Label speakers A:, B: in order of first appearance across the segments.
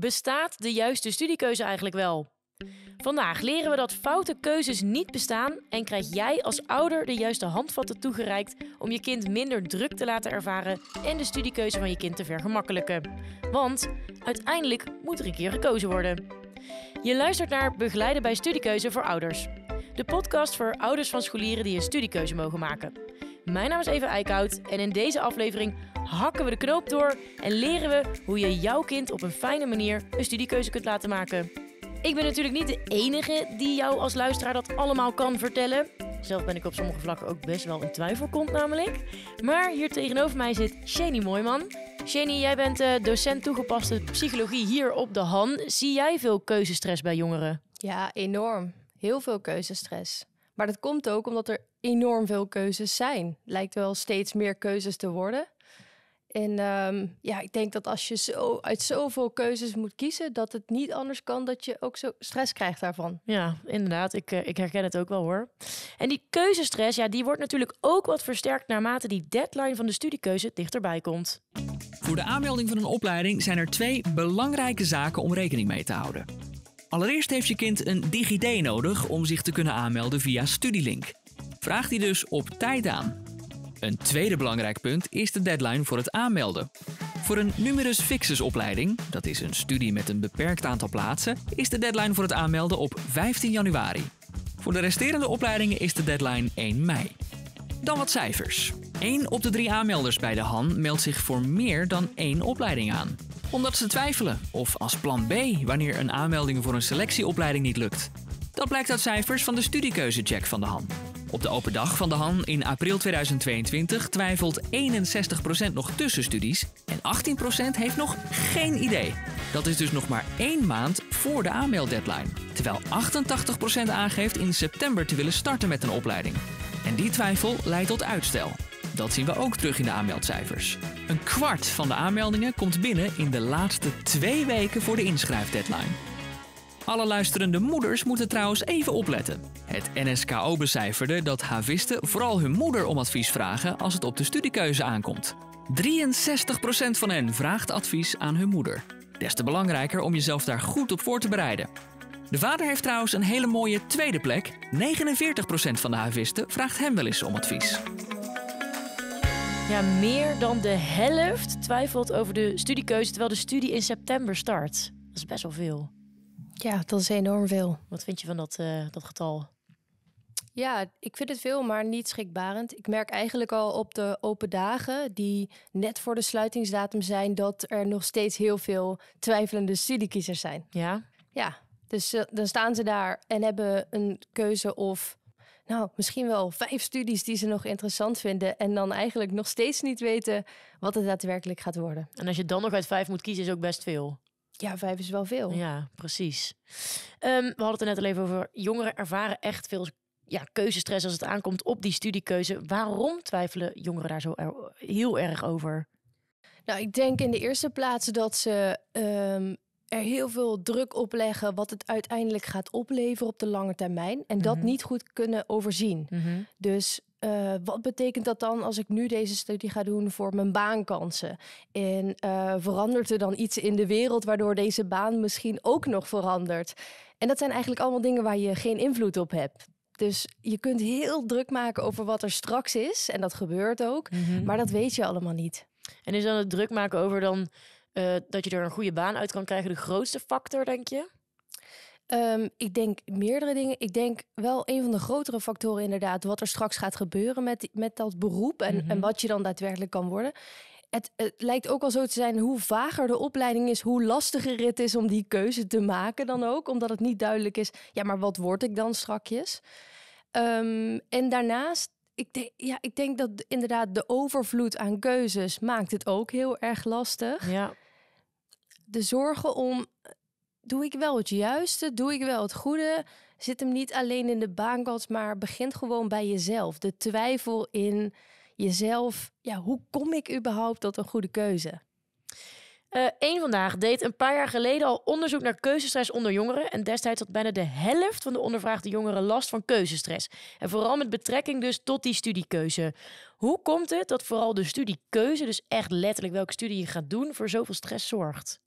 A: Bestaat de juiste studiekeuze eigenlijk wel? Vandaag leren we dat foute keuzes niet bestaan en krijg jij als ouder de juiste handvatten toegereikt om je kind minder druk te laten ervaren en de studiekeuze van je kind te vergemakkelijken. Want uiteindelijk moet er een keer gekozen worden. Je luistert naar Begeleiden bij Studiekeuze voor Ouders. De podcast voor ouders van scholieren die een studiekeuze mogen maken. Mijn naam is Eva Eickhout en in deze aflevering hakken we de knoop door en leren we hoe je jouw kind op een fijne manier een studiekeuze kunt laten maken. Ik ben natuurlijk niet de enige die jou als luisteraar dat allemaal kan vertellen. Zelf ben ik op sommige vlakken ook best wel in twijfel namelijk. Maar hier tegenover mij zit Shani Mooiman. Shani, jij bent eh, docent toegepaste psychologie hier op de Han. Zie jij veel keuzestress bij jongeren? Ja, enorm. Heel veel
B: keuzestress. Maar dat komt ook omdat er enorm veel keuzes zijn. Lijkt wel steeds meer keuzes te worden. En ehm, ja, ik denk dat als je zo uit zoveel keuzes
A: moet kiezen, dat het niet anders kan dat je ook zo stress krijgt daarvan. Ja, inderdaad. Ik, eh, ik herken het ook wel hoor. En die keuzestress, ja, die wordt natuurlijk ook wat versterkt naarmate die deadline van de studiekeuze dichterbij komt.
C: Voor de aanmelding van een opleiding zijn er twee belangrijke zaken om rekening mee te houden. Allereerst heeft je kind een DigiD nodig om zich te kunnen aanmelden via Studielink. Vraag die dus op tijd aan. Een tweede belangrijk punt is de deadline voor het aanmelden. Voor een numerus fixus opleiding, dat is een studie met een beperkt aantal plaatsen, is de deadline voor het aanmelden op 15 januari. Voor de resterende opleidingen is de deadline 1 mei. Dan wat cijfers. Eén op de 3 aanmelders bij de HAN meldt zich voor meer dan één opleiding aan. Omdat ze twijfelen, of als plan B wanneer een aanmelding voor een selectieopleiding niet lukt. Dat blijkt uit cijfers van de studiekeuzecheck van de HAN. Op de open dag van de HAN in april 2022 twijfelt 61% nog tussen studies en 18% heeft nog geen idee. Dat is dus nog maar één maand voor de aanmelddeadline. Terwijl 88% aangeeft in september te willen starten met een opleiding. En die twijfel leidt tot uitstel. Dat zien we ook terug in de aanmeldcijfers. Een kwart van de aanmeldingen komt binnen in de laatste twee weken voor de inschrijfdeadline. Alle luisterende moeders moeten trouwens even opletten. Het NSKO becijferde dat havisten vooral hun moeder om advies vragen als het op de studiekeuze aankomt. 63% van hen vraagt advies aan hun moeder. Des te belangrijker om jezelf daar goed op voor te bereiden. De vader heeft trouwens een hele mooie tweede plek. 49% van de havisten vraagt hem wel eens om advies.
A: Ja, meer dan de helft twijfelt over de studiekeuze terwijl de studie in september start. Dat is best wel veel. Ja, dat is enorm veel. Wat vind je van dat, eh, dat getal?
B: Ja, ik vind het veel, maar niet schrikbarend. Ik merk eigenlijk al op de open dagen, die net voor de sluitingsdatum zijn, dat er nog steeds heel veel twijfelende studiekiezers
A: zijn. Ja.
B: Ja, dus eh, dan staan ze daar en hebben een keuze of, nou, misschien wel vijf studies die ze nog interessant vinden. En dan eigenlijk nog steeds niet weten wat het daadwerkelijk gaat worden.
A: En als je dan nog uit vijf moet kiezen, is ook best veel. Ja, vijf is wel veel. Ja, precies. Ehm, we hadden het er net al even over. Jongeren ervaren echt veel ja, keuzestress als het aankomt op die studiekeuze. Waarom twijfelen jongeren daar zo heel erg over?
B: Nou, ik denk in de eerste plaats dat ze ehm, er heel veel druk op leggen wat het uiteindelijk gaat opleveren op de lange termijn. En dat mhm. niet goed kunnen overzien. Mhm. Dus eh, wat betekent dat dan als ik nu deze studie ga doen voor mijn baankansen? En eh, verandert er dan iets in de wereld waardoor deze baan misschien ook nog verandert? En dat zijn eigenlijk allemaal dingen waar je geen invloed op hebt. Dus je kunt heel druk maken over wat er straks is, en dat gebeurt ook, mhm. maar dat weet je allemaal niet.
A: En is dan het druk maken over dan eh, dat je er een goede baan uit kan krijgen de grootste factor, denk je?
B: Ehm, ik denk meerdere dingen. Ik denk wel een van de grotere factoren inderdaad, wat er straks gaat gebeuren met, met dat beroep en, en mhm. wat je dan daadwerkelijk kan worden. Het, het, lijkt ook al zo te zijn hoe vager de opleiding is, hoe lastiger het is om die keuze te maken dan ook. Omdat het niet duidelijk is, ja, maar wat word ik dan strakjes? Ehm, en daarnaast, ik, denk, ja, ik denk dat inderdaad de overvloed aan keuzes maakt het ook heel erg lastig. Ja. De zorgen om doe ik wel het juiste? Doe ik wel het goede? Zit hem niet alleen in de baankans, maar begint gewoon bij jezelf. De twijfel in jezelf. Ja, hoe kom ik überhaupt tot een goede keuze?
A: Eén eh, uh, Vandaag deed een paar jaar geleden al onderzoek naar keuzestress onder jongeren. En destijds had bijna de helft van de ondervraagde jongeren last van keuzestress. En vooral met betrekking dus tot die studiekeuze. Hoe komt het dat vooral de studiekeuze, dus echt letterlijk welke studie je gaat doen, voor zoveel stress zorgt?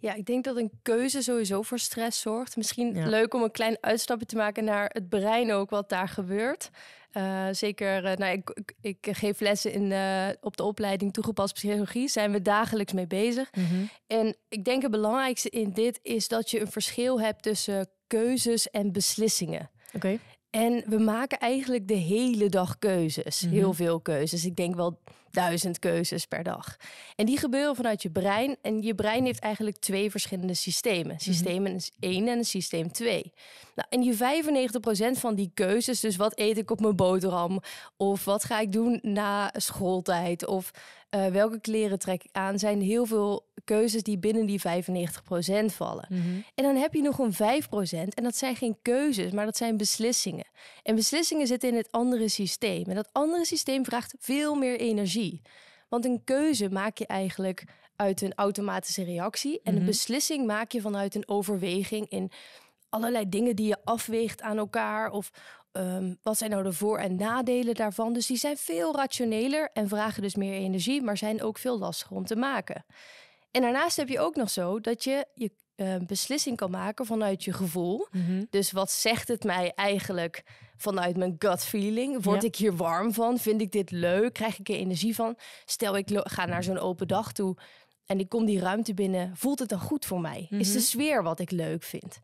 B: Ja, ik denk dat een keuze sowieso voor stress zorgt. Misschien leuk om een klein uitstapje te maken naar het brein ook, wat daar gebeurt. Eh, zeker, eh, nou, ik, ik, geef lessen in, eh, op de opleiding toegepast psychologie, zijn we dagelijks mee bezig. Mhm. En ik denk het belangrijkste in dit is dat je een verschil hebt tussen keuzes en beslissingen. Oké. En we maken eigenlijk de hele dag keuzes. Heel mhm. veel keuzes. Ik denk wel duizend keuzes per dag. En die gebeuren vanuit je brein. En je brein heeft eigenlijk twee verschillende systemen. Mhm. Systeem 1 en systeem 2. Nou, en je 95% van die keuzes, dus wat eet ik op mijn boterham? Of wat ga ik doen na schooltijd? Of eh, welke kleren trek ik aan, zijn heel veel keuzes die binnen die 95% vallen. Mhm. En dan heb je nog een 5% en dat zijn geen keuzes, maar dat zijn beslissingen. En beslissingen zitten in het andere systeem. En dat andere systeem vraagt veel meer energie. Want een keuze maak je eigenlijk uit een automatische reactie. En een mhm. beslissing maak je vanuit een overweging in allerlei dingen die je afweegt aan elkaar. Of Ehm, wat zijn nou de voor- en nadelen daarvan? Dus die zijn veel rationeler en vragen dus meer energie, maar zijn ook veel lastiger om te maken. En daarnaast heb je ook nog zo dat je je ehm, beslissing kan maken vanuit je gevoel. Mhm. Dus wat zegt het mij eigenlijk vanuit mijn gut feeling? Word ik hier warm van? Vind ik dit leuk? Krijg ik er energie van? Stel, ik ga naar zo'n open dag toe en ik kom die ruimte binnen. Voelt het dan goed voor mij? Is de mhm. sfeer wat ik leuk vind?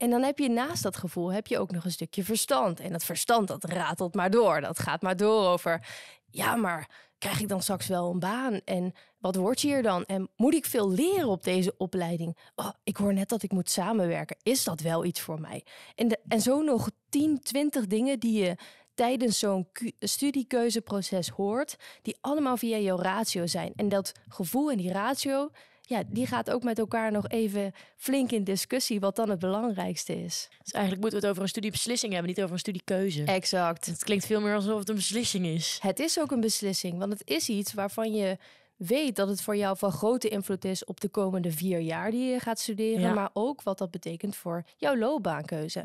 B: En dan heb je naast dat gevoel heb je ook nog een stukje verstand. En dat verstand dat ratelt maar door. Dat gaat maar door over, ja, maar krijg ik dan straks wel een baan? En wat word je hier dan? En moet ik veel leren op deze opleiding? Oh, ik hoor net dat ik moet samenwerken. Is dat wel iets voor mij? En, en zo nog 10, 20 dingen die je tijdens zo'n studiekeuzeproces hoort, die allemaal via jouw ratio zijn. En dat gevoel en die ratio, ja, die gaat ook met elkaar nog even flink in discussie wat dan het belangrijkste is.
A: Dus eigenlijk moeten we het over een studiebeslissing hebben, niet over een studiekeuze. Exact. Het klinkt veel meer alsof het een beslissing is. Het is ook een beslissing, want het is
B: iets waarvan je weet dat het voor jou van grote invloed is op de komende vier jaar die je gaat studeren, maar ook wat dat betekent voor jouw loopbaankeuze.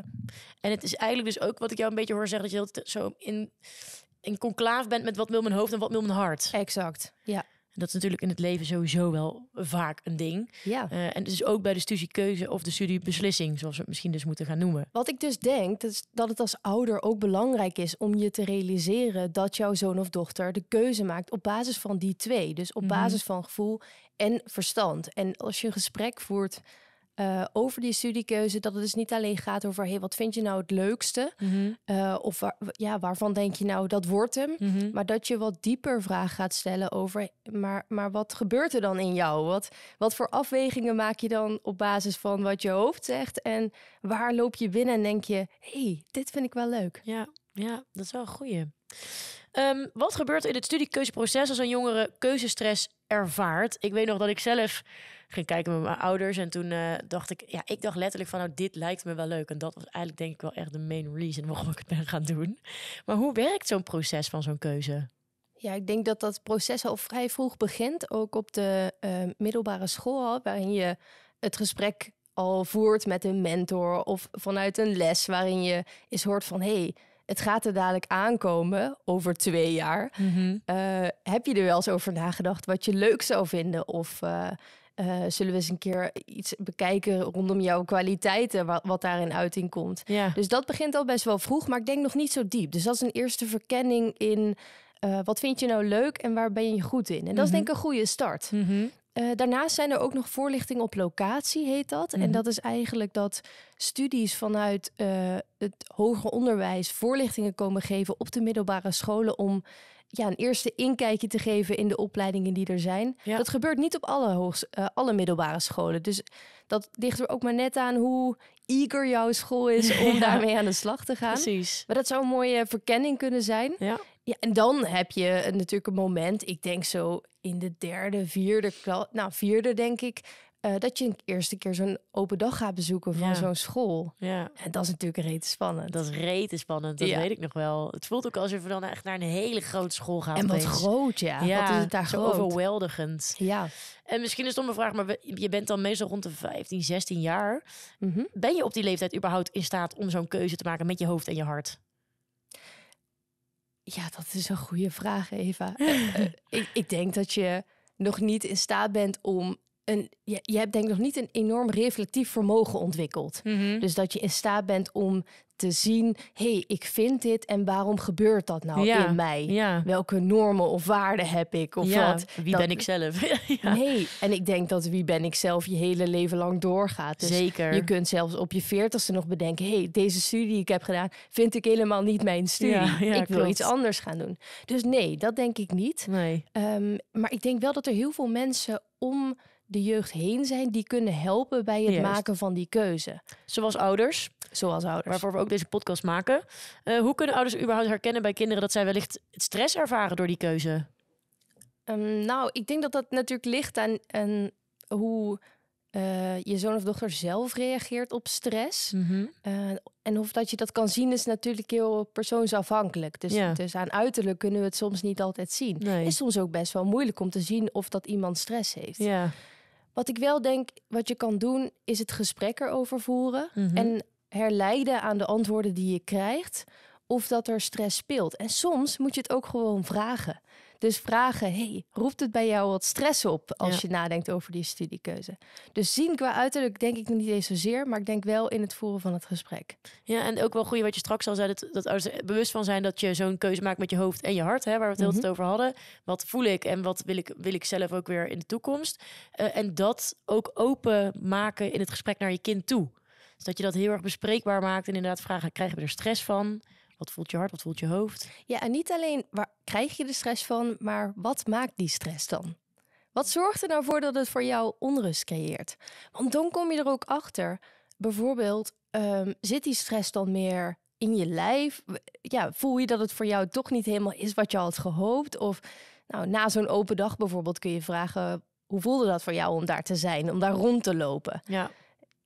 A: En het is eigenlijk dus ook wat ik jou een beetje hoor zeggen, dat je zo in, in conclaaf bent met wat wil mijn hoofd en wat wil mijn hart. Exact, ja dat is natuurlijk in het leven sowieso wel vaak een ding. Ja. Uh, en dus ook bij de studiekeuze of de studiebeslissing, zoals we het misschien dus moeten gaan noemen.
B: Wat ik dus denk, dat is dat het als ouder ook belangrijk is om je te realiseren dat jouw zoon of dochter de keuze maakt op basis van die twee. Dus op mhm. basis van gevoel en verstand. En als je een gesprek voert eh, over die studiekeuze. Dat het dus niet alleen gaat over, hey, wat vind je nou het leukste? Mhm. Eh, of ja, waarvan denk je nou, dat wordt hem? Mhm. Maar dat je wat dieper vragen gaat stellen over, maar, maar wat gebeurt er dan in jou? Wat, wat voor afwegingen maak je dan op basis van wat je hoofd zegt? En waar loop je binnen en denk je,
A: hey, dit vind ik wel leuk. Ja, ja dat is wel een goeie. Ehm, wat gebeurt er in het studiekeuzeproces als een jongere keuzestress ervaart? Ik weet nog dat ik zelf ging kijken met mijn ouders. En toen eh, dacht ik, ja, ik dacht letterlijk van, nou, dit lijkt me wel leuk. En dat was eigenlijk denk ik wel echt de main reason waarom ik het ben gaan doen. Maar hoe werkt zo'n proces van zo'n keuze? Ja, ik denk dat dat
B: proces al vrij vroeg begint. Ook op de eh, middelbare school, waarin je het gesprek al voert met een mentor of vanuit een les waarin je eens hoort van hey, het gaat er dadelijk aankomen over twee jaar. Mhm. Eh, heb je er wel eens over nagedacht wat je leuk zou vinden? Of eh, zullen we eens een keer iets bekijken rondom jouw kwaliteiten, wat, wat daarin uiting komt. Ja. Dus dat begint al best wel vroeg, maar ik denk nog niet zo diep. Dus dat is een eerste verkenning in eh, wat vind je nou leuk en waar ben je goed in. En dat is mhm. denk ik een goede start. Mhm. Eh, daarnaast zijn er ook nog voorlichting op locatie, heet dat. En mhm. dat is eigenlijk dat studies vanuit het hoger onderwijs voorlichtingen komen geven op de middelbare scholen om ja, een eerste inkijkje te geven in de opleidingen die er zijn. Ja. Dat gebeurt niet op alle, hoogst, eh, alle middelbare scholen. Dus dat ligt er ook maar net aan hoe eager jouw school is om daarmee aan de slag te gaan. Precies. Maar dat zou een mooie verkenning kunnen zijn. Ja. Ja, en dan heb je natuurlijk een moment, ik denk zo in de derde, vierde klas, nou vierde denk ik, eh, dat je een eerste keer zo'n open dag gaat bezoeken van zo'n school. Ja. En dat is natuurlijk rete spannend.
A: Dat is rete spannend, dat weet ik nog wel. Het voelt ook alsof we dan echt naar een hele grote school gaan. En wat groot, ja. ja. Wat is het daar zo overweldigend. Ja. En misschien een stomme vraag, maar je bent dan meestal rond de 15, 16 jaar. Mhm. Ben je op die leeftijd überhaupt in staat om zo'n keuze te maken met je hoofd en je hart?
B: Ja, dat is een goede vraag, Eva. Eh, eh, ik, ik denk dat je nog niet in staat bent om je, je, hebt denk ik nog niet een enorm reflectief vermogen ontwikkeld. Mhm. Dus dat je in staat bent om te zien, hé, hey, ik vind dit en waarom gebeurt dat nou in mij? Welke normen of waarden heb ik?
A: Of wat? Wie ben ik zelf?
B: nee, en ik denk dat wie ben ik zelf je hele leven lang doorgaat. Dus Zeker. Je kunt zelfs op je veertigste nog bedenken, hé, hey, deze studie die ik heb gedaan, vind ik helemaal niet mijn studie. ik wil iets anders gaan doen. Dus nee, dat denk ik niet. Nee. Ehm, maar ik denk wel dat er heel veel mensen om de jeugd heen zijn die kunnen helpen bij het maken van die keuze.
A: Zoals ouders. Zoals ouders. Waarvoor we ook deze podcast maken. Eh, hoe kunnen ouders überhaupt herkennen bij kinderen dat zij wellicht stress ervaren door die keuze?
B: Ehm, nou, ik denk dat dat natuurlijk ligt aan, hoe eh, je zoon of dochter zelf reageert op stress. Mhm. Eh, en of dat je dat kan zien, is natuurlijk heel persoonsafhankelijk. Dus, dus aan uiterlijk kunnen we het soms niet altijd zien. Is soms ook best wel moeilijk om te zien of dat iemand stress heeft. Ja. Wat ik wel denk, wat je kan doen, is het gesprek erover voeren. Mhm. En herleiden aan de antwoorden die je krijgt. Of dat er stress speelt. En soms moet je het ook gewoon vragen. Dus vragen, hey, roept het bij jou wat stress op als je nadenkt over die studiekeuze? Dus zien qua uiterlijk denk ik niet eens zozeer, maar ik denk wel in het voeren van het gesprek.
A: Ja, en ook wel goed wat je straks al zei, dat, dat als bewust van zijn dat je zo'n keuze maakt met je hoofd en je hart, hè, waar we het heel mm over hadden. Wat voel ik en wat wil ik, wil ik zelf ook weer in de toekomst? Eh, en dat ook open maken in het gesprek naar je kind toe. Dus dat je dat heel erg bespreekbaar maakt en inderdaad vragen, krijgen we er stress van? Wat voelt je hart, wat voelt je hoofd? Ja, en niet alleen waar
B: krijg je de stress van, maar wat maakt die stress dan? Wat zorgt er nou voor dat het voor jou onrust creëert? Want dan kom je er ook achter. Bijvoorbeeld, ehm, zit die stress dan meer in je lijf? Ja, voel je dat het voor jou toch niet helemaal is wat je had gehoopt? Of nou, na zo'n open dag bijvoorbeeld kun je vragen: hoe voelde dat voor jou om daar te zijn, om daar rond te lopen? Ja.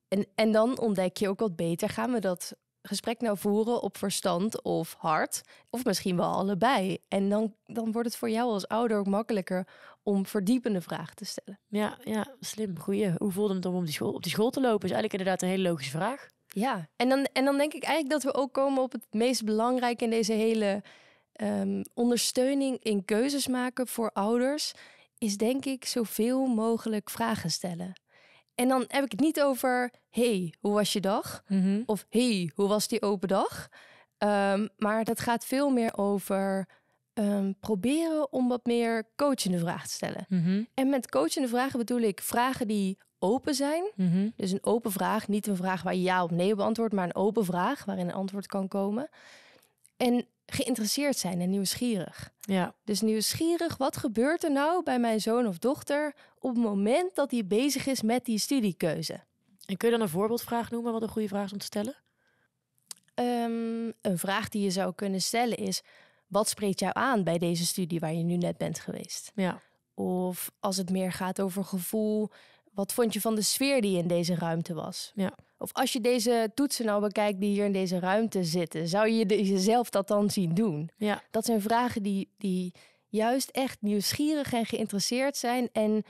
B: En, en dan ontdek je ook wat beter, gaan we dat gesprek nou voeren op verstand of hart? Of misschien wel allebei. En dan, dan wordt het voor jou als ouder ook makkelijker om verdiepende vragen te stellen.
A: Ja, ja slim. Goeie. Hoe voelde het om op die, school, op die school te lopen? Is eigenlijk inderdaad een hele logische vraag.
B: Ja, en dan, en dan denk ik eigenlijk dat we ook komen op het meest belangrijke in deze hele ehm, ondersteuning in keuzes maken voor ouders. Is denk ik zoveel mogelijk vragen stellen. En dan heb ik het niet over, hey, hoe was je dag? Mhm. Of hey, hoe was die open dag? Ehm, maar dat gaat veel meer over ehm, proberen om wat meer coachende vragen te stellen. Mhm. En met coachende vragen bedoel ik vragen die open zijn. Mhm. Dus een open vraag, niet een vraag waar je ja of nee op antwoordt, maar een open vraag waarin een antwoord kan komen. En geïnteresseerd zijn en nieuwsgierig. Ja. Dus nieuwsgierig, wat gebeurt er nou bij mijn zoon of dochter op het moment dat hij bezig is met die studiekeuze.
A: En kun je dan een voorbeeldvraag noemen wat een goede vraag is om te stellen?
B: Ehm, een vraag die je zou kunnen stellen is: wat spreekt jou aan bij deze studie waar je nu net bent geweest? Ja. Of als het meer gaat over gevoel, wat vond je van de sfeer die in deze ruimte was? Ja. Of als je deze toetsen nou bekijkt die hier in deze ruimte zitten, zou je jezelf dat dan zien doen? Ja. Dat zijn vragen die, die juist echt nieuwsgierig en geïnteresseerd zijn en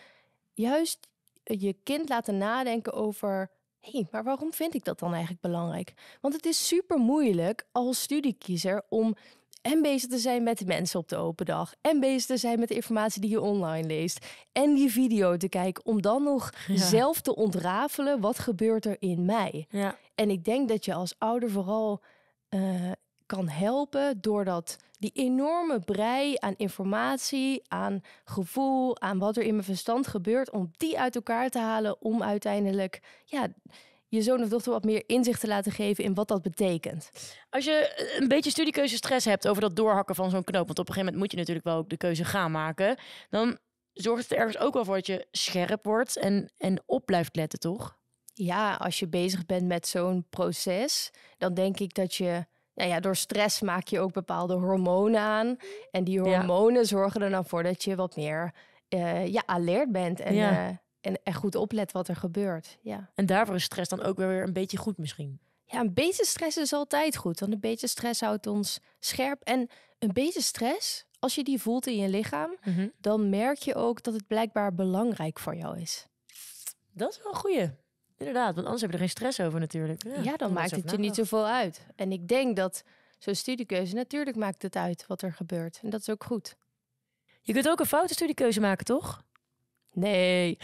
B: juist eh, je kind laten nadenken over. Hé, hey, maar waarom vind ik dat dan eigenlijk belangrijk? Want het is super moeilijk als studiekiezer om en bezig te zijn met de mensen op de open dag. En bezig te zijn met de informatie die je online leest. En die video te kijken. Om dan nog zelf te ontrafelen wat gebeurt er in mij. Ja. En ik denk dat je als ouder vooral eh, kan helpen doordat die enorme brei aan informatie, aan gevoel, aan wat er in mijn verstand gebeurt, om die uit elkaar te halen om uiteindelijk ja, je zoon of dochter wat meer inzicht te laten geven in wat dat betekent.
A: Als je eh, een beetje studiekeuze stress hebt over dat doorhakken van zo'n knoop, want op een gegeven moment moet je natuurlijk wel ook de keuze gaan maken, dan zorgt het er ergens ook wel voor dat je scherp wordt en, en op blijft letten, toch?
B: Ja, als je bezig bent met zo'n proces, dan denk ik dat je nou ja, door stress maak je ook bepaalde hormonen aan. En die hormonen zorgen er dan voor dat je wat meer uh, ja, alert bent en, ja. Eh, en, en goed oplet wat er gebeurt. Ja. En
A: daarvoor is stress dan ook weer een beetje goed misschien?
B: Ja, een beetje stress is altijd goed, want een beetje stress houdt ons scherp. En een beetje stress, als je die voelt in je lichaam, mhm. dan merk je ook dat het blijkbaar belangrijk voor jou is.
A: Dat is wel een goeie. Inderdaad, want anders heb je er geen stress over natuurlijk. Ja, dan maakt het je nou niet zoveel uit. En ik denk dat
B: zo'n studiekeuze, natuurlijk maakt het uit wat er gebeurt. En dat is ook goed. Je kunt ook een foute studiekeuze maken, toch? Nee.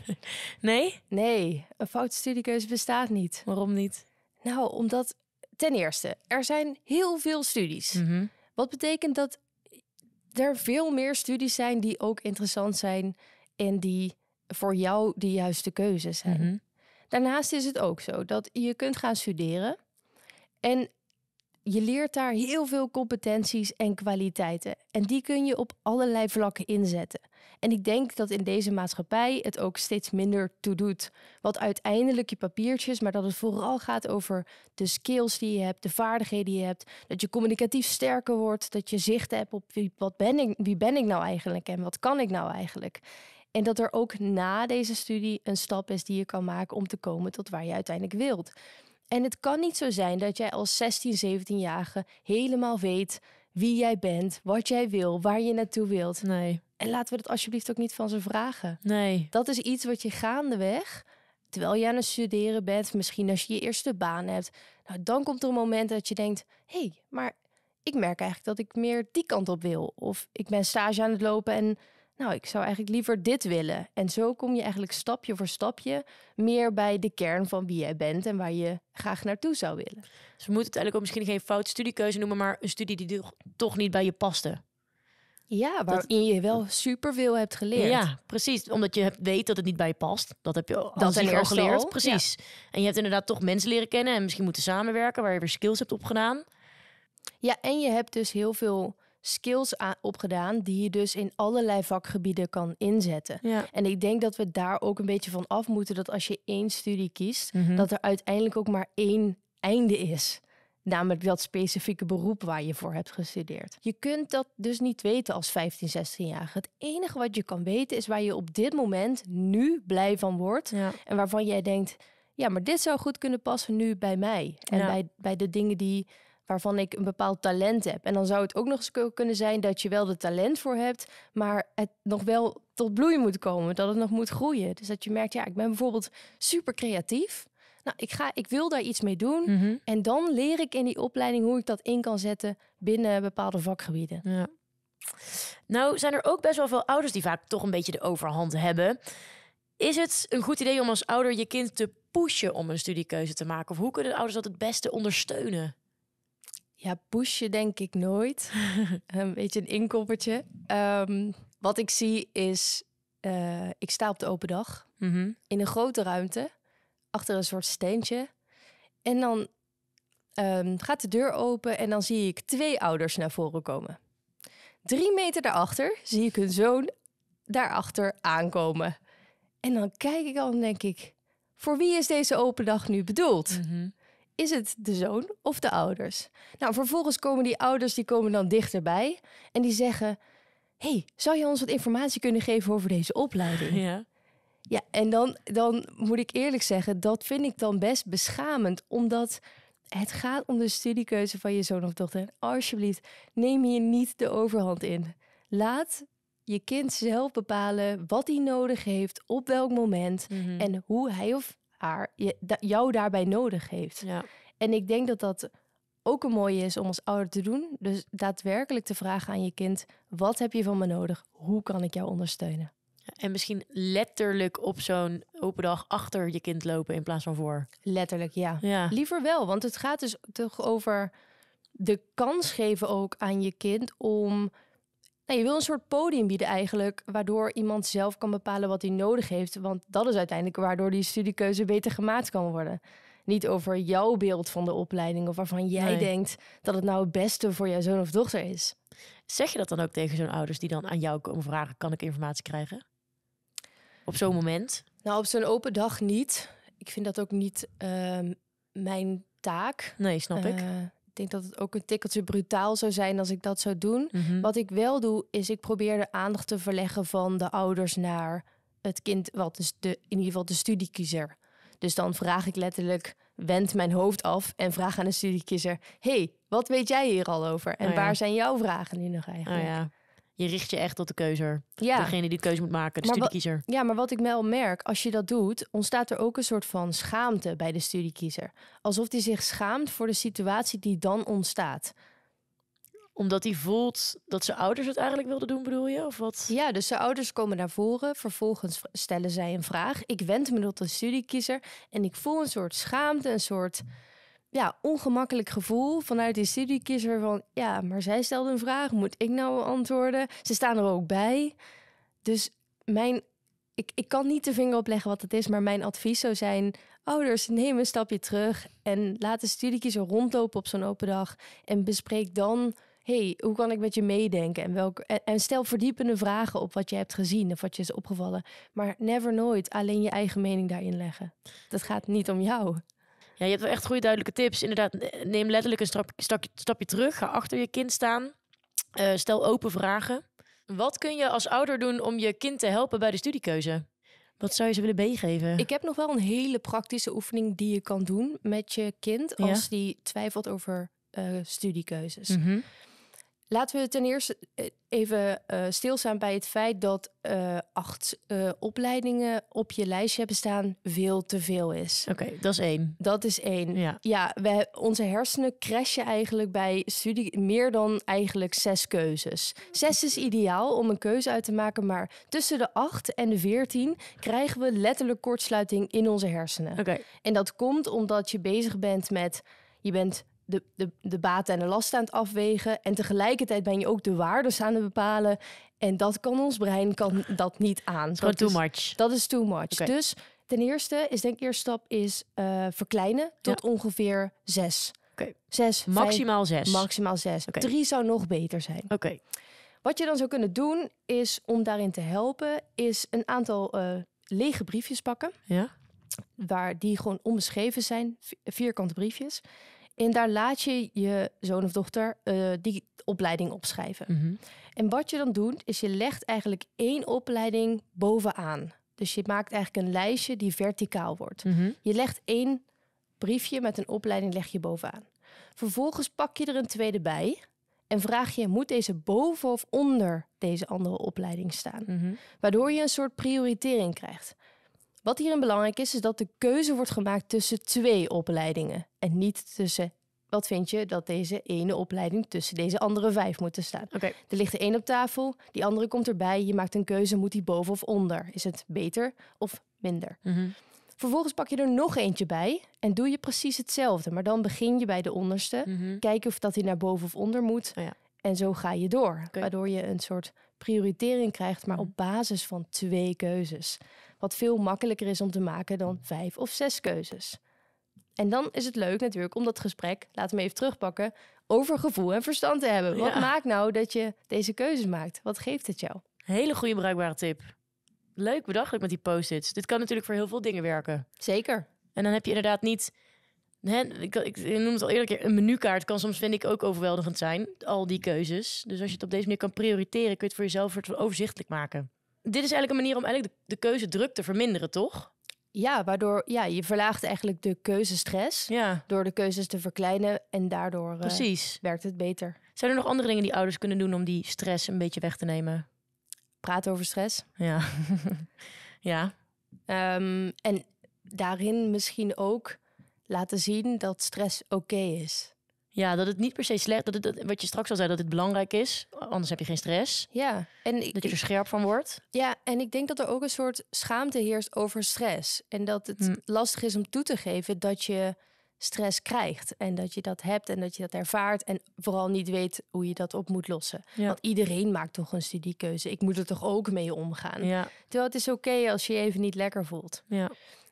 B: nee? Nee, een foute studiekeuze bestaat niet. Waarom niet? Nou, omdat ten eerste, er zijn heel veel studies. Mhm. Wat betekent dat er veel meer studies zijn die ook interessant zijn en die voor jou de juiste keuze zijn. Mm Daarnaast is het ook zo dat je kunt gaan studeren en je leert daar heel veel competenties en kwaliteiten. En die kun je op allerlei vlakken inzetten. En ik denk dat in deze maatschappij het ook steeds minder toe doet. Wat uiteindelijk je papiertjes, maar dat het vooral gaat over de skills die je hebt, de vaardigheden die je hebt. Dat je communicatief sterker wordt, dat je zicht hebt op wie, wat ben ik, wie ben ik nou eigenlijk en wat kan ik nou eigenlijk. En dat er ook na deze studie een stap is die je kan maken om te komen tot waar je uiteindelijk wilt. En het kan niet zo zijn dat jij als 16, 17-jarige helemaal weet wie jij bent, wat jij wil, waar je naartoe wilt. Nee. En laten we dat alsjeblieft ook niet van ze vragen. Nee. Dat is iets wat je gaandeweg, terwijl je aan het studeren bent, misschien als je je eerste baan hebt, nou, dan komt er een moment dat je denkt: hé, hey, maar ik merk eigenlijk dat ik meer die kant op wil. Of ik ben stage aan het lopen en nou, ik zou eigenlijk liever dit willen. En zo kom je eigenlijk stapje voor stapje meer bij de
A: kern van wie jij bent en waar je graag naartoe zou willen. Dus we moeten het eigenlijk ook misschien geen fout studiekeuze noemen, maar een studie die toch niet bij je paste. Ja, waarin dat... je wel superveel hebt geleerd. Ja, precies. Omdat je weet dat het niet bij je past. Dat heb je al, dat al geleerd. Precies. En je hebt inderdaad toch mensen leren kennen en misschien moeten samenwerken waar je weer skills hebt opgedaan. Ja, en je hebt dus heel veel skills opgedaan die je dus in allerlei
B: vakgebieden kan inzetten. En ik denk dat we daar ook een beetje van af moeten dat als je één studie kiest, mhm. dat er uiteindelijk ook maar één einde is. Namelijk dat specifieke beroep waar je voor hebt gestudeerd. Je kunt dat dus niet weten als 15, 16-jarige. Het enige wat je kan weten is waar je op dit moment nu blij van wordt. En waarvan jij denkt, ja, maar dit zou goed kunnen passen nu bij mij. En bij, bij de dingen die waarvan ik een bepaald talent heb. En dan zou het ook nog eens kunnen zijn dat je wel de talent voor hebt, maar het nog wel tot bloei moet komen, dat het nog moet groeien. Dus dat je merkt, ja, ik ben bijvoorbeeld super creatief. Nou, ik, ga, ik wil daar iets mee doen. Mhm. En dan leer ik in die opleiding hoe ik dat in kan zetten binnen bepaalde vakgebieden. Ja.
A: Nou, zijn er ook best wel veel ouders die vaak toch een beetje de overhand hebben. Is het een goed idee om als ouder je kind te pushen om een studiekeuze te maken? Of hoe kunnen ouders dat het beste ondersteunen? Ja,
B: pushen denk ik nooit. een beetje een inkoppertje. Ehm, wat ik zie is, eh, ik sta op de open dag mhm. in een grote ruimte achter een soort steentje. En dan ehm, gaat de deur open en dan zie ik twee ouders naar voren komen. Drie meter daarachter zie ik hun zoon daarachter aankomen. En dan kijk ik al en denk ik, voor wie is deze open dag nu bedoeld? Mm is het de zoon of de ouders? Nou, vervolgens komen die ouders die komen dan dichterbij en die zeggen: hey, zou je ons wat informatie kunnen geven over deze opleiding? Ja. Ja, en dan, dan moet ik eerlijk zeggen, dat vind ik dan best beschamend, omdat het gaat om de studiekeuze van je zoon of dochter. alsjeblieft, neem hier niet de overhand in. Laat je kind zelf bepalen wat hij nodig heeft, op welk moment mhm. en hoe hij of je, jou daarbij nodig heeft. Ja. En ik denk dat dat ook een mooie is om als ouder te doen. Dus daadwerkelijk te vragen aan je kind: wat heb je van me nodig? Hoe kan ik jou ondersteunen?
A: En misschien letterlijk op zo'n open dag achter je kind lopen in plaats van voor.
B: Letterlijk, ja. ja. Liever wel, want het gaat dus toch over de kans geven ook aan je kind om je wil een soort podium bieden eigenlijk, waardoor iemand zelf kan bepalen wat hij nodig heeft. Want dat is uiteindelijk waardoor die studiekeuze beter gemaakt kan worden. Niet over jouw beeld van de opleiding of waarvan jij denkt dat het nou het
A: beste voor jouw zoon of dochter is. Zeg je dat dan ook tegen zo'n ouders die dan aan jou komen vragen, kan ik informatie krijgen? Op zo'n moment? Nou, op zo'n open dag niet. Ik vind
B: dat ook niet ehm, mijn taak. Nee, snap ik. Eh, ik denk dat het ook een tikkeltje brutaal zou zijn als ik dat zou doen. Mhm. Wat ik wel doe, is ik probeer de aandacht te verleggen van de ouders naar het kind, wat is dus de, in ieder geval de studiekiezer. Dus dan vraag ik letterlijk, wend mijn hoofd af en vraag aan de studiekiezer: hey, wat weet jij
A: hier al over? En oh waar zijn
B: jouw vragen nu nog eigenlijk? Oh ja
A: je richt je echt tot de keuzer. Degene die de keuze moet maken, de studiekiezer.
B: ja, maar wat ik wel merk, als je dat doet, ontstaat er ook een soort van schaamte bij de studiekiezer. Alsof die zich schaamt voor de situatie die dan ontstaat
A: omdat hij voelt dat zijn ouders het eigenlijk wilden doen, bedoel je? Of wat? Ja, dus zijn
B: ouders komen naar voren. Vervolgens stellen zij een vraag. Ik wend me tot de studiekiezer. En ik voel een soort schaamte, een soort ja, ongemakkelijk gevoel vanuit die studiekiezer van ja, maar zij stelde een vraag, moet ik nou antwoorden? Ze staan er ook bij. Dus mijn, ik, ik kan niet de vinger opleggen wat het is, maar mijn advies zou zijn: ouders, neem een stapje terug en laat de studiekiezer rondlopen op zo'n open dag en bespreek dan. hey, hoe kan ik met je meedenken? En, welk, en, en stel verdiepende vragen op wat je hebt gezien of wat je is opgevallen. Maar never nooit alleen je eigen mening daarin leggen. Dat gaat
A: niet om jou. Ja, je hebt wel echt goede duidelijke tips. Inderdaad, neem letterlijk een stapje terug. Ga achter je kind staan. Eh, stel open vragen. Wat kun je als ouder doen om je kind te helpen bij de studiekeuze? Wat zou je ze willen meegeven? Ik heb nog wel een hele praktische
B: oefening die je kan doen met je kind als die twijfelt over eh, studiekeuzes. Mm Laten we ten eerste eh, even uh, stilstaan bij het feit dat eh, acht opleidingen op je lijstje hebben staan veel te veel is. Oké, dat is één. Dat is één. Ja, ja onze hersenen crashen eigenlijk bij studie meer dan eigenlijk zes keuzes. Zes is ideaal om een keuze uit te maken, maar tussen de acht en de veertien krijgen we letterlijk kortsluiting in onze hersenen. Oké. En dat komt omdat je bezig bent met je bent de, de, de baten en de last aan het afwegen. En tegelijkertijd ben je ook de waarden aan het bepalen. En dat kan ons brein kan dat niet aan. Dat too is, much. Dat is too much. Dus ten eerste is denk ik eerste stap is eh, verkleinen tot ongeveer zes. Zes. Maximaal zes. Maximaal zes. Okay. Drie zou nog beter zijn. Oké. Wat je dan zou kunnen doen is om daarin te helpen, is een aantal eh, lege briefjes pakken. Ja. Waar die gewoon onbeschreven zijn, vierkante briefjes. En daar laat je je zoon of dochter eh, die opleiding opschrijven. Mm En wat je dan doet, is je legt eigenlijk één opleiding bovenaan. Dus je maakt eigenlijk een lijstje die verticaal wordt. Mhm. Je legt één briefje met een opleiding leg je bovenaan. Vervolgens pak je er een tweede bij en vraag je: moet deze boven of onder deze andere opleiding staan? Mhm. Waardoor je een soort prioritering krijgt. Wat hierin belangrijk is, is dat de keuze wordt gemaakt tussen twee opleidingen en niet tussen wat vind je dat deze ene opleiding tussen deze andere vijf moet staan. Oké. Er ligt er één op tafel, die andere komt erbij. Je maakt een keuze, moet die boven of onder? Is het beter of minder? Mm -hmm. Vervolgens pak je er nog eentje bij en doe je precies hetzelfde. Maar dan begin je bij de onderste, kijk mhm. kijken of dat hij naar boven of onder moet. Oh ja. En zo ga je door, waardoor je een soort prioritering krijgt, maar mhm. op basis van twee keuzes. Wat veel makkelijker is om te maken dan vijf of zes keuzes. En dan is het leuk natuurlijk om dat gesprek, laten we even terugpakken, over gevoel en verstand te hebben. Wat maakt nou dat je deze keuzes maakt? Wat geeft het jou?
A: Hele goede bruikbare tip. Leuk bedacht met die post-its. Dit kan natuurlijk voor heel veel dingen werken. Zeker. En dan heb je inderdaad niet. Hè, ik, ik, noem het al eerder keer een menukaart kan soms, vind ik, ook overweldigend zijn. Al die keuzes. Dus als je het op deze manier kan prioriteren, kun je het voor jezelf overzichtelijk maken dit is eigenlijk een manier om eigenlijk de, de keuzedruk te verminderen, toch?
B: Ja, waardoor ja, je verlaagt eigenlijk de keuzestress door de keuzes te verkleinen en daardoor eh, Precies. werkt het
A: beter. Zijn er nog andere dingen die ouders kunnen doen om die stress een beetje weg te nemen? Praten over stress. Ja. ja. Ehm, en daarin misschien
B: ook laten zien dat stress oké is.
A: Ja, dat het niet per se slecht, dat het, wat je straks al zei, dat het belangrijk is. Anders heb je geen stress. Ja. En dat je er scherp van wordt.
B: Ja, en ik denk dat er ook een soort schaamte heerst over stress. En dat het mm. lastig is om toe te geven dat je stress krijgt. En dat je dat hebt en dat je dat ervaart. En vooral niet weet hoe je dat op moet lossen. Want iedereen maakt toch een studiekeuze. Ik moet er toch ook mee omgaan. Terwijl het is oké als je je even niet lekker voelt. Ja.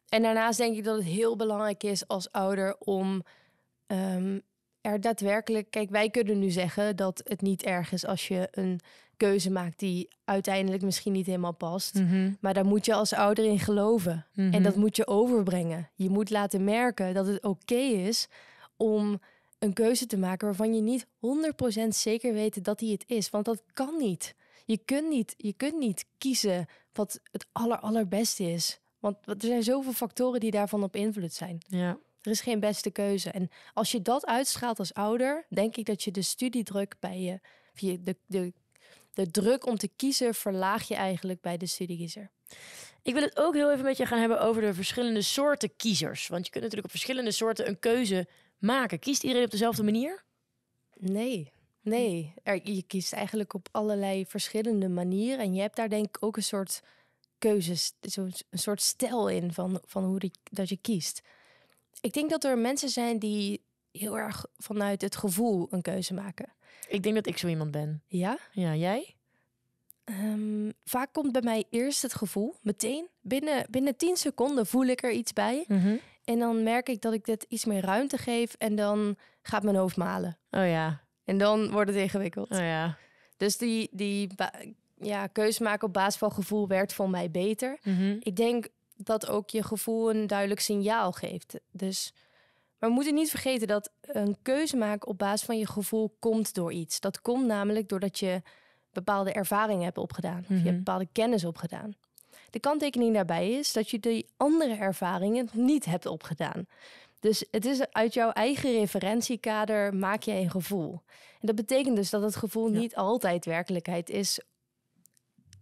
B: En daarnaast denk ik dat het heel belangrijk is als ouder om ehm, er daadwerkelijk. Kijk, wij kunnen nu zeggen dat het niet erg is als je een keuze maakt die uiteindelijk misschien niet helemaal past. Mhm. Maar daar moet je als ouder in geloven. Mhm. En dat moet je overbrengen. Je moet laten merken dat het oké is om een keuze te maken waarvan je niet 100% zeker weet dat die het is. Want dat kan niet. Je kunt niet, je kunt niet kiezen wat het aller, allerbeste is. Want er zijn zoveel factoren die daarvan op invloed zijn. Ja, er is geen beste keuze. En als je dat uitstraalt als ouder, denk ik dat je de studiedruk bij je, de, de, de druk om te kiezen, verlaag je eigenlijk
A: bij de studiekiezer. Ik wil het ook heel even met je gaan hebben over de verschillende soorten kiezers. Want je kunt natuurlijk op verschillende soorten een keuze maken. Kiest iedereen op dezelfde manier? Nee,
B: nee. je kiest eigenlijk op allerlei verschillende manieren. En je hebt daar denk ik ook een soort keuzes, een soort stijl in van, van hoe dat je kiest. Ik denk dat er mensen zijn die heel erg vanuit het gevoel een keuze maken.
A: Ik denk dat ik zo iemand ben. Ja? Ja, jij?
B: Ehm, vaak komt bij mij eerst het gevoel, meteen. Binnen, binnen 10 seconden voel ik er iets bij. Mhm. En dan merk ik dat ik dit iets meer ruimte geef. En dan gaat mijn hoofd malen. Oh ja. En dan wordt het ingewikkeld. Oh ja. Dus die, die ja, keuze maken op basis van gevoel werkt voor mij beter. Mhm. Ik denk dat ook je gevoel een duidelijk signaal geeft. Dus, maar we moeten niet vergeten dat een keuze maken op basis van je gevoel komt door iets. Dat komt namelijk doordat je bepaalde ervaringen hebt opgedaan. Of je mhm. hebt bepaalde kennis opgedaan. De kanttekening daarbij is dat je die andere ervaringen niet hebt opgedaan. Dus het is uit jouw eigen referentiekader maak je een gevoel. En dat betekent dus dat het gevoel niet altijd werkelijkheid is.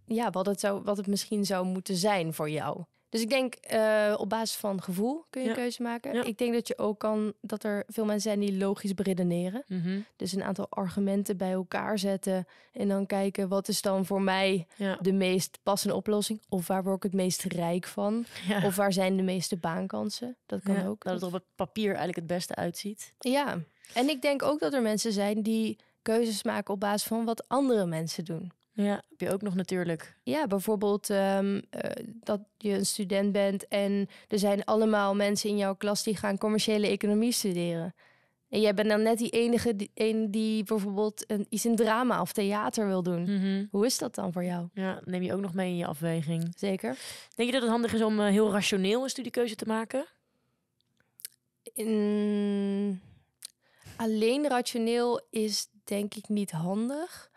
B: Ja, wat het, zou, wat het misschien zou moeten zijn voor jou. Dus ik denk eh, op basis van gevoel kun je ja. keuze maken. Ik denk dat je ook kan dat er veel mensen zijn die logisch beredeneren. Mhm. Dus een aantal argumenten bij elkaar zetten en dan kijken wat is dan voor mij de meest passende oplossing of waar word ik het meest rijk van of waar zijn de meeste baankansen. Dat kan ook. Dat het op
A: het papier eigenlijk het beste uitziet.
B: Ja. En ik denk ook dat er mensen zijn die keuzes maken op basis van wat andere mensen doen.
A: Ja, heb je ook nog natuurlijk. Ja,
B: bijvoorbeeld ehm, eh, dat je een student bent en er zijn allemaal mensen in jouw klas die gaan commerciële economie studeren. En jij bent dan net die enige die, die
A: bijvoorbeeld een, iets in drama of theater wil doen. Mhm. Hoe is dat dan voor jou? Ja, neem je ook nog mee in je afweging. Zeker. Denk je dat het handig is om eh, heel rationeel een studiekeuze te maken? In... Alleen rationeel is
B: denk ik niet handig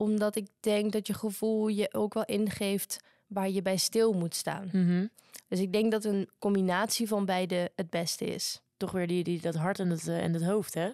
B: omdat ik denk dat je gevoel je ook wel ingeeft waar je bij stil moet staan. Mhm. Dus ik denk dat een combinatie van beide het
A: beste is. Toch weer die, die, dat hart en het, eh, en het hoofd, hè?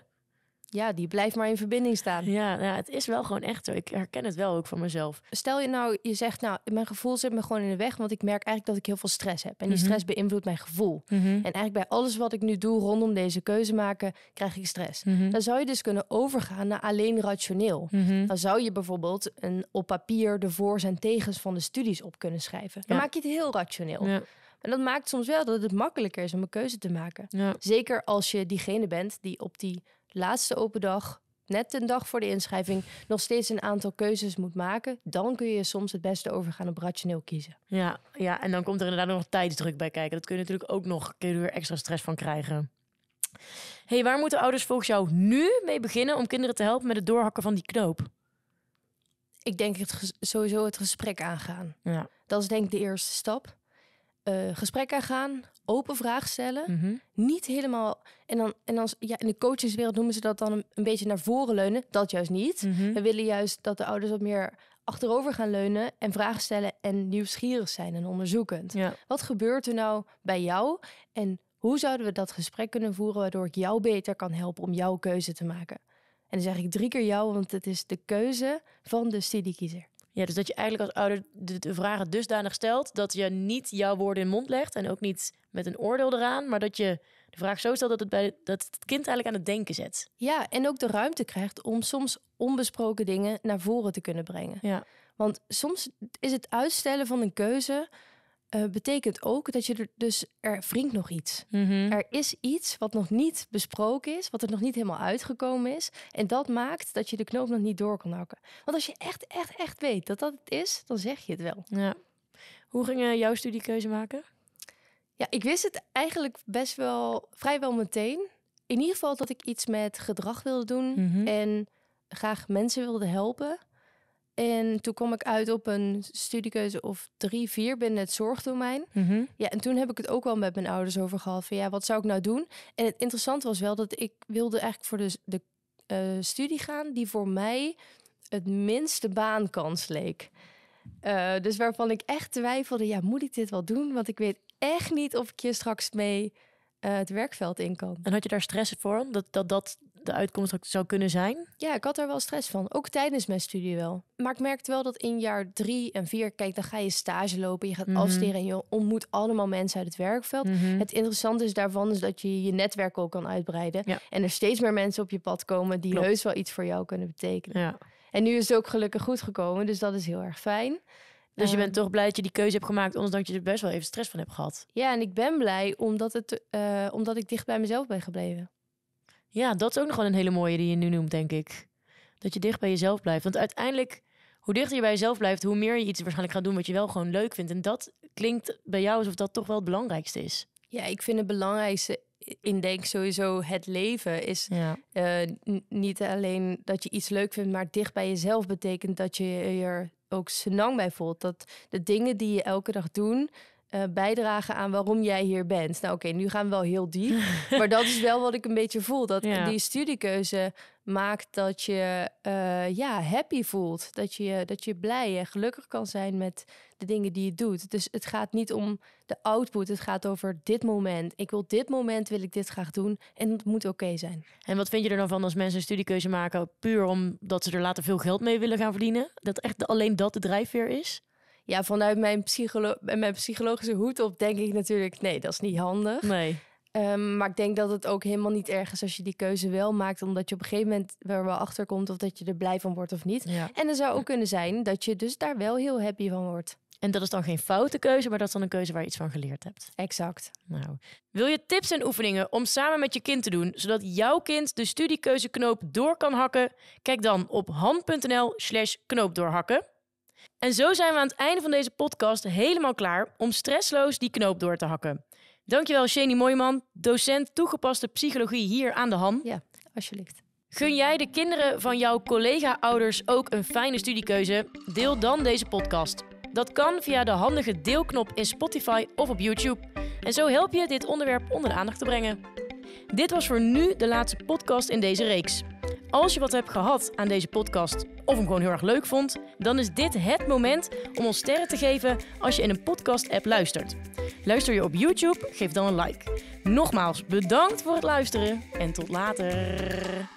A: ja, die blijft maar in verbinding staan. Ja, nou, het is wel gewoon echt zo. Ik herken het wel ook van mezelf.
B: Stel je nou, je zegt nou, mijn gevoel zit me gewoon in de weg, want ik merk eigenlijk dat ik heel veel stress heb. En die mhm. stress beïnvloedt mijn gevoel. Mhm. En eigenlijk bij alles wat ik nu doe rondom deze keuze maken, krijg ik stress. Mhm. Dan zou je dus kunnen overgaan naar alleen rationeel. Dan zou je bijvoorbeeld een, op papier de voor's en tegens van de studies op kunnen schrijven. Dan maak je het heel rationeel. En dat maakt soms wel dat het makkelijker is om een keuze te maken. Zeker als je diegene bent die op die laatste open dag, net een dag voor de inschrijving, nog steeds een aantal keuzes moet maken, dan kun je soms het beste overgaan op rationeel kiezen.
A: Ja, ja en dan komt er inderdaad nog tijdsdruk bij kijken. Dat kun je natuurlijk ook nog keer weer extra stress van krijgen. hey, waar moeten ouders volgens jou nu mee beginnen om kinderen te helpen met het doorhakken van die knoop? Ik denk het sowieso het gesprek aangaan. Ja.
B: Dat is denk ik de eerste stap. Eh, gesprek aangaan, open vraag stellen. Mhm. Niet helemaal. En dan, en dan ja, in de coacheswereld noemen ze dat dan een, beetje naar voren leunen. Dat juist niet. Mhm. We willen juist dat de ouders wat meer achterover gaan leunen en vragen stellen en nieuwsgierig zijn en onderzoekend. Wat gebeurt er nou bij jou? En hoe zouden we dat gesprek kunnen voeren waardoor ik jou beter kan helpen om jouw keuze te maken? En dan zeg ik drie keer jou, want het is de keuze van de studiekiezer.
A: Ja, dus dat je eigenlijk als ouder de, de, vragen dusdanig stelt dat je niet jouw woorden in mond legt en ook niet met een oordeel eraan, maar dat je de vraag zo stelt dat het, bij, dat het kind eigenlijk aan het denken zet.
B: Ja, en ook de ruimte krijgt om soms onbesproken dingen naar voren te kunnen brengen. Ja. Want soms is het uitstellen van een keuze eh, betekent ook dat je er dus er wringt nog iets. Mhm. Er is iets wat nog niet besproken is, wat er nog niet helemaal uitgekomen is. En dat maakt dat je de knoop nog niet door kan hakken. Want als je echt, echt, echt weet dat dat het is, dan zeg je het wel. Ja. Hoe ging je eh, jouw studiekeuze maken? Ja, ik wist het eigenlijk best wel vrijwel meteen. In ieder geval dat ik iets met gedrag wilde doen mhm. en graag mensen wilde helpen. En toen kom ik uit op een studiekeuze of drie, vier binnen het zorgdomein. Mhm. Ja, en toen heb ik het ook wel met mijn ouders over gehad. Van ja, wat zou ik nou doen? En het interessante was wel dat ik wilde eigenlijk voor de, de eh, studie gaan die voor mij het minste baankans leek. Eh, dus waarvan ik echt twijfelde, ja, moet ik dit wel doen? Want ik weet echt niet of ik je straks mee eh, het
A: werkveld in kan. En had je daar stress voor? Dat dat, dat de uitkomst zou kunnen zijn? Ja, ik had er wel stress van. Ook tijdens mijn studie wel.
B: Maar ik merkte wel dat in jaar drie en vier, kijk, dan ga je stage lopen, je gaat mm afsteren en je ontmoet allemaal mensen uit het werkveld. Mhm. Het interessante is daarvan is dat je je netwerk ook kan uitbreiden. En er steeds meer mensen op je pad komen die Klopt. heus wel iets voor jou kunnen betekenen. Ja. En nu is het ook gelukkig goed gekomen, dus dat is heel erg fijn. Dus je ehm, bent toch blij
A: dat je die keuze hebt gemaakt, ondanks dat je er best wel even stress van hebt gehad.
B: Ja, en ik ben blij omdat, het, eh, omdat ik dicht bij mezelf ben gebleven.
A: Ja, dat is ook nog wel een hele mooie die je nu noemt, denk ik. Dat je dicht bij jezelf blijft. Want uiteindelijk, hoe dichter je bij jezelf blijft, hoe meer je iets waarschijnlijk gaat doen wat je wel gewoon leuk vindt. En dat klinkt bij jou alsof dat toch wel het belangrijkste is.
B: Ja, ik vind het belangrijkste in denk sowieso het leven is eh, niet alleen dat je iets leuk vindt, maar dicht bij jezelf betekent dat je er ook senang bij voelt. Dat de dingen die je elke dag doen, eh, bijdragen aan waarom jij hier bent. Nou oké, nu gaan we wel heel diep. maar dat is wel wat ik een beetje voel. Dat die studiekeuze maakt dat je eh, ja, happy voelt. Dat je, dat je blij en gelukkig kan zijn met de dingen die je doet. Dus het gaat niet om de output. Het gaat over dit moment. Ik wil dit moment, wil ik dit graag doen. En het moet oké zijn.
A: En wat vind je er dan van als mensen een studiekeuze maken... puur omdat ze er later veel geld mee willen gaan verdienen? Dat echt alleen dat de drijfveer is? Ja, vanuit mijn, psycholo mijn psychologische hoed op denk ik natuurlijk, nee, dat is niet handig. Nee. Ehm,
B: maar ik denk dat het ook helemaal niet erg is als je die keuze wel maakt, omdat je op een gegeven moment er wel achter komt of dat je er blij van wordt of niet. Ja. En er zou ook kunnen zijn dat je dus daar wel heel happy van wordt. En dat is
A: dan geen foute keuze, maar dat is dan een keuze waar je iets van geleerd hebt. Exact. Nou, wil je tips en oefeningen om samen met je kind te doen, zodat jouw kind de knoop door kan hakken? Kijk dan op handnl slash knoopdoorhakken. En zo zijn we aan het einde van deze podcast helemaal klaar om stressloos die knoop door te hakken. Dankjewel, Shani Mooijman, docent toegepaste psychologie hier aan de HAM. Ja, alsjeblieft. Gun jij de kinderen van jouw collega-ouders ook een fijne studiekeuze? Deel dan deze podcast. Dat kan via de handige deelknop in Spotify of op YouTube. En zo help je dit onderwerp onder de aandacht te brengen. Dit was voor nu de laatste podcast in deze reeks. Als je wat hebt gehad aan deze podcast of hem gewoon heel erg leuk vond, dan is dit het moment om ons sterren te geven als je in een podcast-app luistert. Luister je op YouTube, geef dan een like. Nogmaals, bedankt voor het luisteren en tot later.